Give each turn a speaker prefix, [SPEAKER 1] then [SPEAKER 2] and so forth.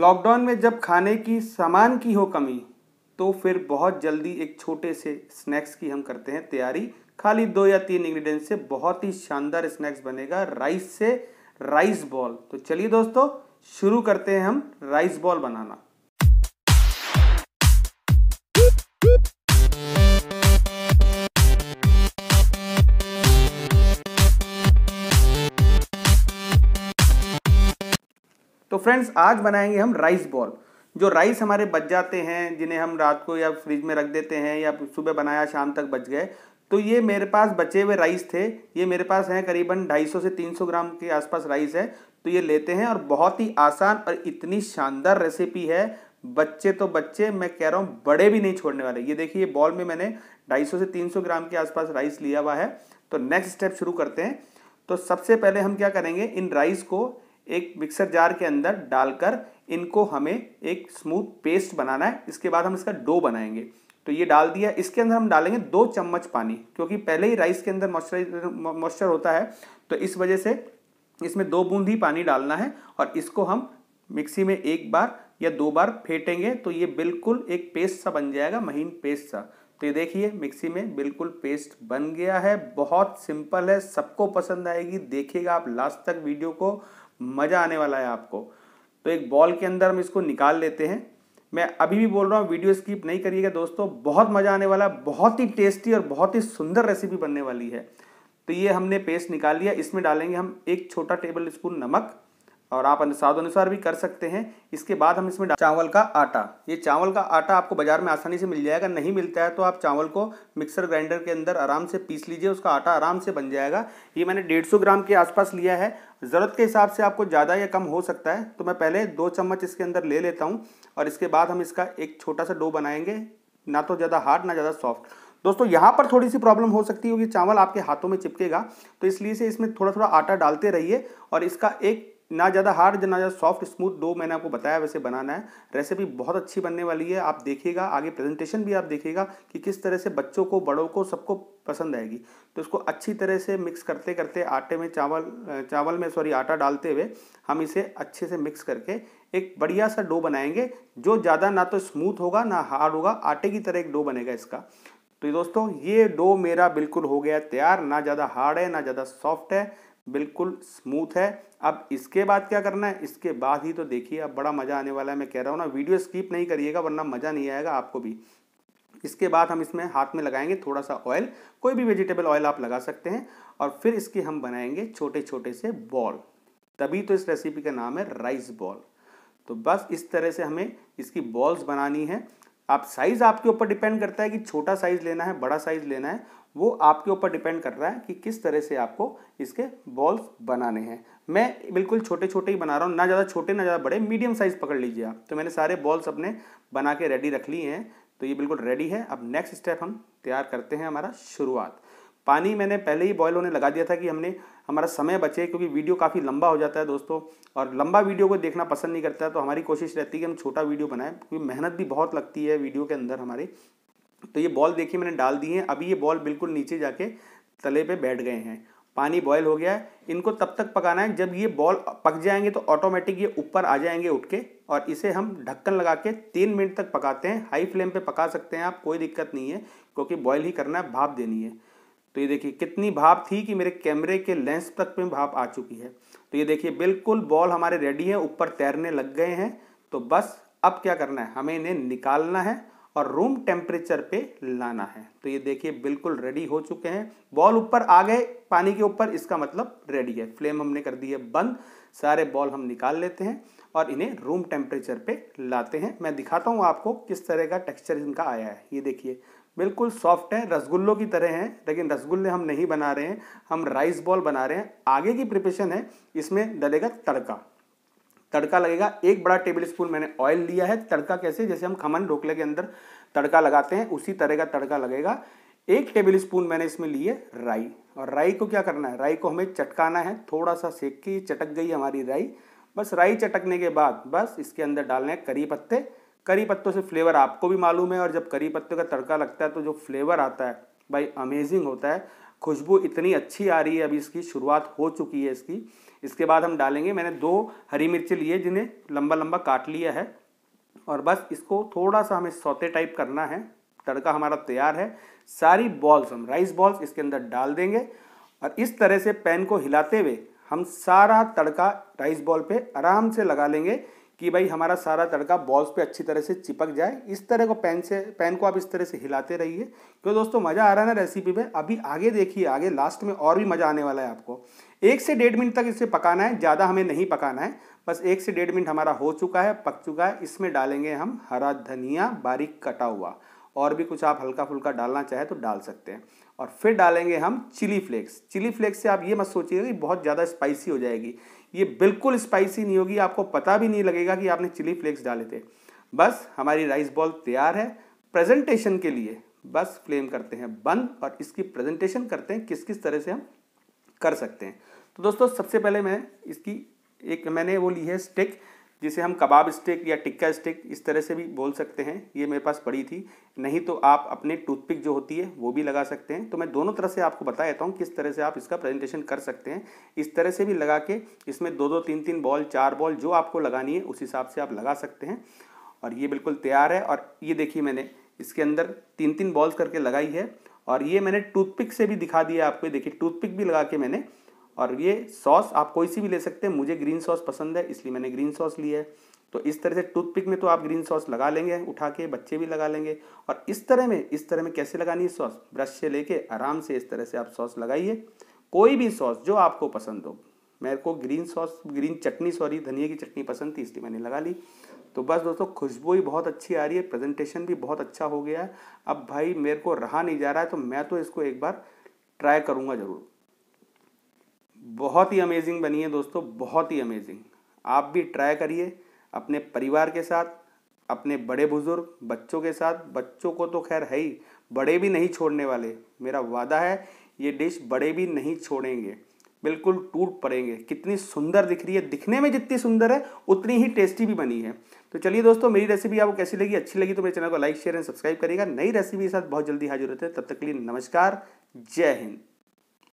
[SPEAKER 1] lockdown में जब खाने की सामान की हो कमी तो फिर बहुत जल्दी एक छोटे से स्नैक्स की हम करते हैं तैयारी खाली दो या तीन इंग्रेडिएंट से बहुत ही शानदार स्नैक्स बनेगा राइस से राइस बॉल तो चलिए दोस्तों शुरू करते हैं हम राइस बॉल बनाना तो फ्रेंड्स आज बनाएंगे हम राइस बॉल जो राइस हमारे बच जाते हैं जिन्हें हम रात को या फ्रिज में रख देते हैं या सुबह बनाया शाम तक बच गए तो ये मेरे पास बचे हुए राइस थे ये मेरे पास हैं करीबन 250 से 300 ग्राम के आसपास राइस है तो ये लेते हैं और बहुत ही आसान और इतनी शानदार रेसिपी है बच्चे तो बच्चे मैं कह रहा हूँ बड़े भी नहीं छोड़ने वाले ये देखिए बॉल में मैंने ढाई से तीन ग्राम के आसपास राइस लिया हुआ है तो नेक्स्ट स्टेप शुरू करते हैं तो सबसे पहले हम क्या करेंगे इन राइस को एक मिक्सर जार के अंदर डालकर इनको हमें एक स्मूथ पेस्ट बनाना है इसके बाद हम इसका डो बनाएंगे तो ये डाल दिया इसके अंदर हम डालेंगे दो चम्मच पानी क्योंकि पहले ही राइस के अंदर मॉइस्चराइज मॉइस्चर होता है तो इस वजह से इसमें दो बूंद ही पानी डालना है और इसको हम मिक्सी में एक बार या दो बार फेंटेंगे तो ये बिल्कुल एक पेस्ट सा बन जाएगा महीन पेस्ट सा तो ये देखिए मिक्सी में बिल्कुल पेस्ट बन गया है बहुत सिंपल है सबको पसंद आएगी देखिएगा आप लास्ट तक वीडियो को मज़ा आने वाला है आपको तो एक बॉल के अंदर हम इसको निकाल लेते हैं मैं अभी भी बोल रहा हूँ वीडियो स्किप नहीं करिएगा दोस्तों बहुत मज़ा आने वाला है बहुत ही टेस्टी और बहुत ही सुंदर रेसिपी बनने वाली है तो ये हमने पेस्ट निकाल लिया इसमें डालेंगे हम एक छोटा टेबल स्पून नमक और आप स्वाद अनुसार भी कर सकते हैं इसके बाद हम इसमें चावल का आटा ये चावल का आटा आपको बाजार में आसानी से मिल जाएगा नहीं मिलता है तो आप चावल को मिक्सर ग्राइंडर के अंदर आराम से पीस लीजिए उसका आटा आराम से बन जाएगा ये मैंने डेढ़ सौ ग्राम के आसपास लिया है ज़रूरत के हिसाब से आपको ज़्यादा या कम हो सकता है तो मैं पहले दो चम्मच इसके अंदर ले लेता हूँ और इसके बाद हम इसका एक छोटा सा डो बनाएंगे ना तो ज़्यादा हार्ड ना ज़्यादा सॉफ्ट दोस्तों यहाँ पर थोड़ी सी प्रॉब्लम हो सकती होगी चावल आपके हाथों में चिपकेगा तो इसलिए से इसमें थोड़ा थोड़ा आटा डालते रहिए और इसका एक ना ज़्यादा हार्ड ना ज़्यादा सॉफ्ट स्मूथ डो मैंने आपको बताया वैसे बनाना है रेसिपी बहुत अच्छी बनने वाली है आप देखिएगा आगे प्रेजेंटेशन भी आप देखिएगा कि किस तरह से बच्चों को बड़ों को सबको पसंद आएगी तो इसको अच्छी तरह से मिक्स करते करते आटे में चावल चावल में सॉरी आटा डालते हुए हम इसे अच्छे से मिक्स करके एक बढ़िया सा डो बनाएंगे जो ज़्यादा ना तो स्मूथ होगा ना हार्ड होगा आटे की तरह एक डो बनेगा इसका तो दोस्तों ये डो मेरा बिल्कुल हो गया तैयार ना ज़्यादा हार्ड है ना ज़्यादा सॉफ्ट है बिल्कुल स्मूथ है अब इसके बाद क्या करना है इसके बाद ही तो देखिए अब बड़ा मज़ा आने वाला है मैं कह रहा हूँ ना वीडियो स्किप नहीं करिएगा वरना मज़ा नहीं आएगा आपको भी इसके बाद हम इसमें हाथ में लगाएंगे थोड़ा सा ऑयल कोई भी वेजिटेबल ऑयल आप लगा सकते हैं और फिर इसके हम बनाएंगे छोटे छोटे से बॉल तभी तो इस रेसिपी का नाम है राइस बॉल तो बस इस तरह से हमें इसकी बॉल्स बनानी है आप साइज़ आपके ऊपर डिपेंड करता है कि छोटा साइज़ लेना है बड़ा साइज़ लेना है वो आपके ऊपर डिपेंड कर रहा है कि किस तरह से आपको इसके बॉल्स बनाने हैं मैं बिल्कुल छोटे छोटे ही बना रहा हूँ ना ज़्यादा छोटे ना ज़्यादा बड़े मीडियम साइज़ पकड़ लीजिए आप तो मैंने सारे बॉल्स अपने बना के रेडी रख लिए हैं तो ये बिल्कुल रेडी है अब नेक्स्ट स्टेप हम तैयार करते हैं हमारा शुरुआत पानी मैंने पहले ही बॉयल होने लगा दिया था कि हमने हमारा समय बचे क्योंकि वीडियो काफ़ी लंबा हो जाता है दोस्तों और लंबा वीडियो को देखना पसंद नहीं करता है तो हमारी कोशिश रहती है कि हम छोटा वीडियो बनाएं क्योंकि मेहनत भी बहुत लगती है वीडियो के अंदर हमारी तो ये बॉल देखिए मैंने डाल दी है अभी ये बॉल बिल्कुल नीचे जाके तले पर बैठ गए हैं पानी बॉयल हो गया है इनको तब तक पकाना है जब ये बॉल पक जाएंगे तो ऑटोमेटिक ये ऊपर आ जाएंगे उठ के और इसे हम ढक्कन लगा के तीन मिनट तक पकाते हैं हाई फ्लेम पे पका सकते हैं आप कोई दिक्कत नहीं है क्योंकि बॉयल ही करना है भाप देनी है तो ये देखिए कितनी भाप थी कि मेरे कैमरे के लेंस तक में भाप आ चुकी है तो ये देखिए बिल्कुल बॉल हमारे रेडी है ऊपर तैरने लग गए हैं तो बस अब क्या करना है हमें इन्हें निकालना है और रूम टेम्परेचर पे लाना है तो ये देखिए बिल्कुल रेडी हो चुके हैं बॉल ऊपर आ गए पानी के ऊपर इसका मतलब रेडी है फ्लेम हमने कर दी है बंद सारे बॉल हम निकाल लेते हैं और इन्हें रूम टेम्परेचर पे लाते हैं मैं दिखाता हूँ आपको किस तरह का टेक्सचर इनका आया है ये देखिए बिल्कुल सॉफ्ट है रसगुल्लों की तरह हैं लेकिन रसगुल्ले हम नहीं बना रहे हैं हम राइस बॉल बना रहे हैं आगे की प्रिपरेशन है इसमें डलेगा तड़का तड़का लगेगा एक बड़ा टेबल स्पून मैंने ऑयल लिया है तड़का कैसे जैसे हम खमन ढोकले के अंदर तड़का लगाते हैं उसी तरह का तड़का लगेगा एक टेबल स्पून मैंने इसमें लिए राई और राई को क्या करना है राई को हमें चटकाना है थोड़ा सा सेक के चटक गई हमारी राई बस राई चटकने के बाद बस इसके अंदर डालना है करी पत्ते करी पत्तों से फ्लेवर आपको भी मालूम है और जब करी पत्ते का तड़का लगता है तो जो फ्लेवर आता है भाई अमेजिंग होता है खुशबू इतनी अच्छी आ रही है अभी इसकी शुरुआत हो चुकी है इसकी इसके बाद हम डालेंगे मैंने दो हरी मिर्ची लिए जिन्हें लंबा लंबा काट लिया है और बस इसको थोड़ा सा हमें सौते टाइप करना है तड़का हमारा तैयार है सारी बॉल्स हम राइस बॉल्स इसके अंदर डाल देंगे और इस तरह से पैन को हिलाते हुए हम सारा तड़का राइस बॉल पे आराम से लगा लेंगे कि भाई हमारा सारा तड़का बॉल्स पे अच्छी तरह से चिपक जाए इस तरह को पैन से पैन को आप इस तरह से हिलाते रहिए क्यों दोस्तों मज़ा आ रहा है ना रेसिपी में अभी आगे देखिए आगे लास्ट में और भी मज़ा आने वाला है आपको एक से डेढ़ मिनट तक इसे पकाना है ज़्यादा हमें नहीं पकाना है बस एक से डेढ़ मिनट हमारा हो चुका है पक चुका है इसमें डालेंगे हम हरा धनिया बारीक कटा हुआ और भी कुछ आप हल्का फुल्का डालना चाहें तो डाल सकते हैं और फिर डालेंगे हम चिली फ्लेक्स चिली फ्लेक्स से आप ये मत सोचिएगा कि बहुत ज़्यादा स्पाइसी हो जाएगी ये बिल्कुल स्पाइसी नहीं होगी आपको पता भी नहीं लगेगा कि आपने चिली फ्लेक्स डाले थे बस हमारी राइस बॉल तैयार है प्रेजेंटेशन के लिए बस फ्लेम करते हैं बंद और इसकी प्रेजेंटेशन करते हैं किस किस तरह से हम कर सकते हैं तो दोस्तों सबसे पहले मैं इसकी एक मैंने वो ली है स्टिक जिसे हम कबाब स्टिक या टिक्का स्टिक इस तरह से भी बोल सकते हैं ये मेरे पास पड़ी थी नहीं तो आप अपने टूथपिक जो होती है वो भी लगा सकते हैं तो मैं दोनों तरह से आपको बता देता हूँ किस तरह से आप इसका प्रेजेंटेशन कर सकते हैं इस तरह से भी लगा के इसमें दो दो तीन तीन बॉल चार बॉल जो आपको लगानी है उस हिसाब से आप लगा सकते हैं और ये बिल्कुल तैयार है और ये देखिए मैंने इसके अंदर तीन तीन बॉल्स करके लगाई है और ये मैंने टूथपिक से भी दिखा दिया आपको देखिए टूथपिक भी लगा के मैंने और ये सॉस आप कोई सी भी ले सकते हैं मुझे ग्रीन सॉस पसंद है इसलिए मैंने ग्रीन सॉस लिया है तो इस तरह से टूथपिक में तो आप ग्रीन सॉस लगा लेंगे उठा के बच्चे भी लगा लेंगे और इस तरह में इस तरह में कैसे लगानी है सॉस ब्रश से लेके आराम से इस तरह से आप सॉस लगाइए कोई भी सॉस जो आपको पसंद हो मेरे को green sauce green chutney sorry धनिया की चटनी पसंद थी इसलिए मैंने लगा ली तो बस दोस्तों खुशबू ही बहुत अच्छी आ रही है प्रेजेंटेशन भी बहुत अच्छा हो गया अब भाई मेरे को रहा नहीं जा रहा है तो मैं तो इसको एक बार ट्राई करूँगा ज़रूर बहुत ही अमेजिंग बनी है दोस्तों बहुत ही अमेजिंग आप भी ट्राई करिए अपने परिवार के साथ अपने बड़े बुजुर्ग बच्चों के साथ बच्चों को तो खैर है ही बड़े भी नहीं छोड़ने वाले मेरा वादा है ये डिश बड़े भी नहीं छोड़ेंगे बिल्कुल टूट पड़ेंगे कितनी सुंदर दिख रही है दिखने में जितनी सुंदर है उतनी ही टेस्टी भी बनी है तो चलिए दोस्तों मेरी रेसिपी आपको कैसी लगी अच्छी लगी तो मेरे चैनल को लाइक शेयर एंड सब्सक्राइब करिएगा नई रेसिपी के साथ बहुत जल्दी हाजिर होते हैं तब तक के लिए नमस्कार जय हिंद